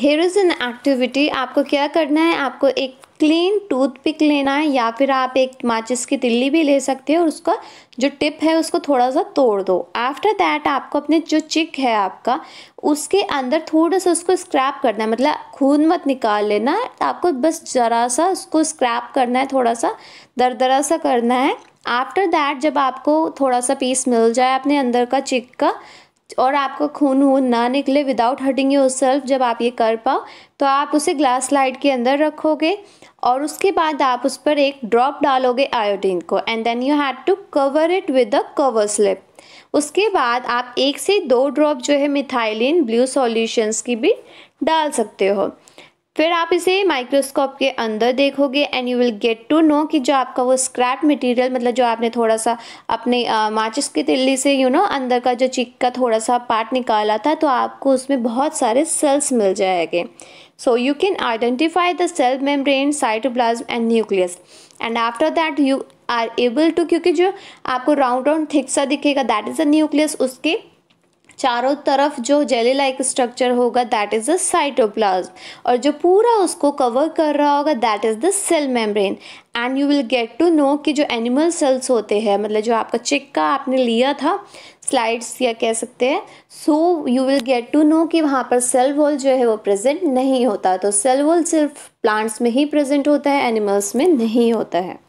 here is an activity आपको क्या करना है आपको एक क्लीन टूथपिक लेना है या फिर आप एक माचिस की तिल्ली भी ले सकते हो और उसका जो टिप है उसको थोड़ा सा तोड़ दो आफ्टर दैट आपको अपने जो चिक है आपका उसके अंदर थोड़ा सा उसको स्क्रैप करना है मतलब खून मत निकाल लेना आपको बस ज़रा सा उसको स्क्रैप करना है थोड़ा सा दरदरा सा करना है आफ्टर दैट जब आपको थोड़ा सा पीस मिल जाए अपने अंदर का चिक का और आपका खून वून ना निकले विदाउट हर्टिंग योर सेल्फ जब आप ये कर पाओ तो आप उसे ग्लास लाइट के अंदर रखोगे और उसके बाद आप उस पर एक ड्रॉप डालोगे आयोडीन को and then you had to cover it with a cover slip उसके बाद आप एक से दो ड्रॉप जो है मिथाइलिन ब्लू सॉल्यूशंस की भी डाल सकते हो फिर आप इसे माइक्रोस्कोप के अंदर देखोगे and you will get to know कि जो आपका वो स्क्रैप मटेरियल मतलब जो आपने थोड़ा सा अपने माचिस की तिल्ली से यू you नो know, अंदर का जो चिक का थोड़ा सा पार्ट निकाला था तो आपको उसमें बहुत सारे सेल्स मिल जाएंगे so you can identify the cell membrane cytoplasm and nucleus and after that you are able to क्योंकि जो आपको राउंड राउंड थिक सा दिखेगा दैट इज़ अ न्यूक्लियस उसके चारों तरफ जो जेली लाइक स्ट्रक्चर होगा दैट इज़ द साइटोप्लाज्म और जो पूरा उसको कवर कर रहा होगा that is the cell membrane and you will get to know कि जो एनिमल सेल्स होते हैं मतलब जो आपका चिक्का आपने लिया था स्लाइड्स या कह सकते हैं so you will get to know कि वहाँ पर सेल वॉल जो है वो प्रेजेंट नहीं होता तो सेल वॉल सिर्फ प्लांट्स में ही प्रेजेंट होता है एनिमल्स में नहीं होता है